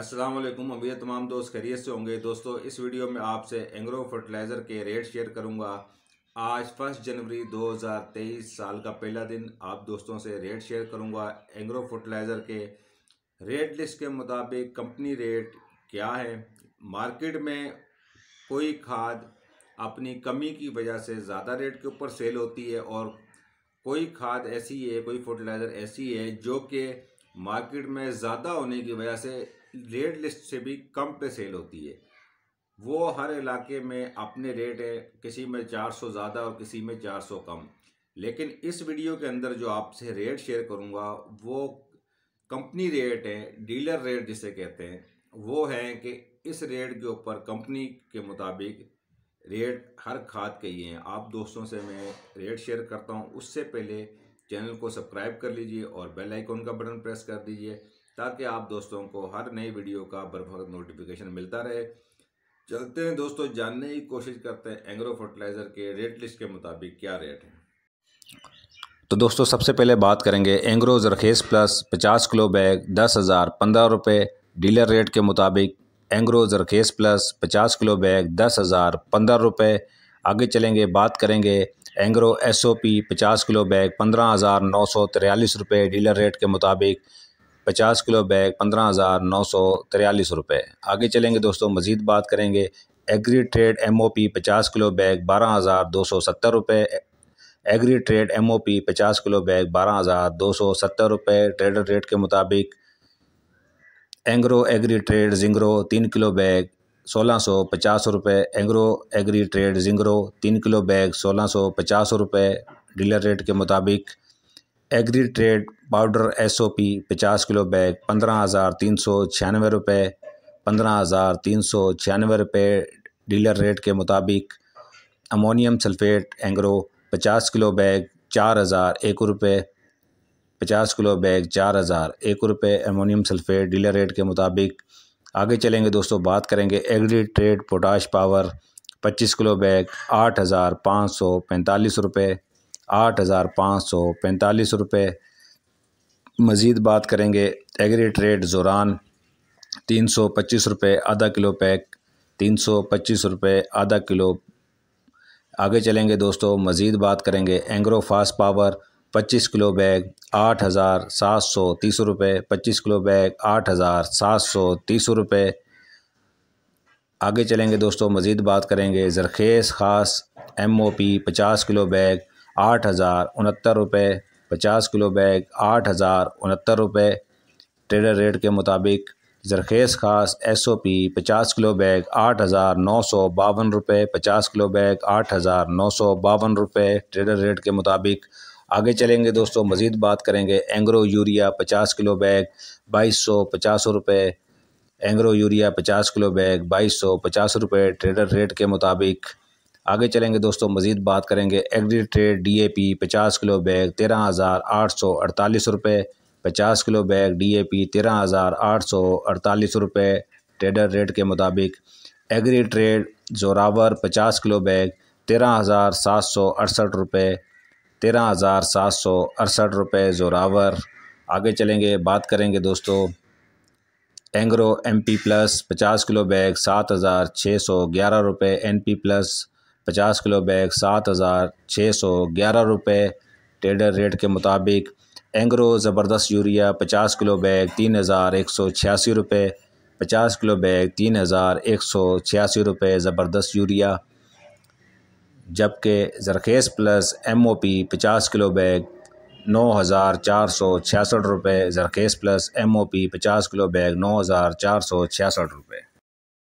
असलम अभी तमाम दोस्त खैरियत से होंगे दोस्तों इस वीडियो में आपसे एंग्रो फर्टिलाइज़र के रेट शेयर करूंगा आज फर्स्ट जनवरी 2023 साल का पहला दिन आप दोस्तों से रेट शेयर करूंगा एंग्रो फर्टिलाइज़र के रेट लिस्ट के मुताबिक कंपनी रेट क्या है मार्केट में कोई खाद अपनी कमी की वजह से ज़्यादा रेट के ऊपर सेल होती है और कोई खाद ऐसी है कोई फर्टिलाइज़र ऐसी है जो कि मार्केट में ज़्यादा होने की वजह से रेट लिस्ट से भी कम पे सेल होती है वो हर इलाके में अपने रेट है किसी में 400 ज़्यादा और किसी में 400 कम लेकिन इस वीडियो के अंदर जो आपसे रेट शेयर करूँगा वो कंपनी रेट है डीलर रेट जिसे कहते हैं वो है कि इस रेट के ऊपर कंपनी के मुताबिक रेट हर खाद के ही हैं आप दोस्तों से मैं रेट शेयर करता हूँ उससे पहले चैनल को सब्सक्राइब कर लीजिए और बेल आइकॉन का बटन प्रेस कर दीजिए ताकि आप दोस्तों को हर नई वीडियो का बरफक नोटिफिकेशन मिलता रहे चलते हैं दोस्तों जानने की कोशिश करते हैं एंग्रो फर्टिलाइज़र के रेट लिस्ट के मुताबिक क्या रेट है तो दोस्तों सबसे पहले बात करेंगे एंग्रो जरखेज़ प्लस पचास किलो बैग दस हज़ार पंद्रह रुपये डीलर रेट के मुताबिक एंग्रो जरखेज़ प्लस पचास किलो बैग दस हज़ार पंद्रह रुपये आगे चलेंगे बात करेंगे एंग्रो एस ओ पी पचास किलो बैग पंद्रह हज़ार नौ सौ तिरयालीस रुपये डीलर रेट के मुताबिक पचास किलो बैग पंद्रह हज़ार नौ सौ तिरालीस रुपये आगे चलेंगे दोस्तों मज़ीद बात करेंगे agri trade M O P पचास किलो बैग बारह हज़ार दो सौ सत्तर रुपये agri trade M O P पचास किलो बैग बारह हज़ार दो सौ सत्तर रुपये ट्रेडर रेट के मुताबिक एंग्रो एग्री ट्रेड जिंग्रो तीन किलो बैग सोलह सौ पचास रुपये एंग्रो एग्री ट्रेड जिंग्रो तीन किलो बैग सोलह सौ पचास रुपये डीलर रेट के मुताबिक agri trade powder S O P पचास किलो बैग पंद्रह हज़ार तीन सौ छियानवे रुपये पंद्रह हज़ार तीन सौ छियानवे रुपये डीलर रेट के मुताबिक अमोनियम सल्फेट एंग्रो पचास किलो बैग चार हज़ार एक रुपये पचास किलो बैग चार हज़ार एक रुपये अमोनियम सल्फेट डीलर रेट के मुताबिक आगे चलेंगे दोस्तों बात करेंगे एग्री ट्रेड पोटाश पावर पच्चीस किलो बैग आठ हज़ार पाँच सौ पैंतालीस रुपये आठ हज़ार पाँच सौ पैंतालीस रुपये मज़ीद बात करेंगे एग्री ट्रेड जोरान तीन सौ पच्चीस रुपये आधा किलो पैक तीन सौ पच्चीस रुपये आधा किलो आगे चलेंगे दोस्तों मज़ीद बात करेंगे एंग्रो फास्ट पावर पच्चीस किलो बैग आठ हज़ार सात सौ तीस रुपये पच्चीस किलो बैग आठ हज़ार सात सौ तीस रुपये आगे चलेंगे दोस्तों मज़ीद बात करेंगे ज़रखेज़ ख़ास एम ओ पी पचास किलो बैग आठ हज़ार उनहत्तर रुपये पचास किलो बैग आठ हज़ार उनहत्तर रुपये ट्रेडर रेट के मुताबिक जरखेज़ खास एस ओ पी पचास किलो बैग आठ हज़ार नौ सौ बावन रुपये पचास किलो बैग आठ हज़ार नौ सौ बावन रुपये ट्रेडर रेट के मुताबिक आगे चलेंगे दोस्तों मज़ीद बात करेंगे एंग्रो यूरिया पचास किलो बैग बाईस सौ पचास रुपये एंग्रो यूरिया पचास किलो बैग बाईस सौ पचास रुपये ट्रेडर रेट के मुताबिक आगे चलेंगे दोस्तों मज़ीद बात करेंगे agri trade D A P पचास किलो बैग तेरह हज़ार आठ सौ अड़तालीस रुपये पचास kilo bag D A P तेरह हज़ार आठ सौ अड़तालीस रुपये ट्रेडर रेट के मुताबिक एग्री ट्रेड जोरावर पचास किलो बैग तेरह हज़ार सात सौ अड़सठ रुपये तेरह हज़ार सात सौ अड़सठ रुपये जोरावर आगे चलेंगे बात करेंगे दोस्तों एंग्रो एम पी प्लस पचास किलो बैग सात हज़ार छः सौ ग्यारह रुपये एन पी प्लस पचास किलो बैग सात हज़ार छः सौ ग्यारह रुपये टेडर रेट के मुताबिक एंग्रो ज़बरदस्त यूरिया पचास किलो बैग तीन हज़ार एक सौ छियासी रुपये पचास किलो बैग तीन हज़ार एक सौ छियासी रुपये ज़बरदस्त यूरिया जबकि Zarkhez plus M O P पचास किलो बैग नौ हज़ार चार सौ छियासठ रुपये Zarkhez plus M O P पचास किलो बैग नौ हज़ार चार सौ छियासठ रुपये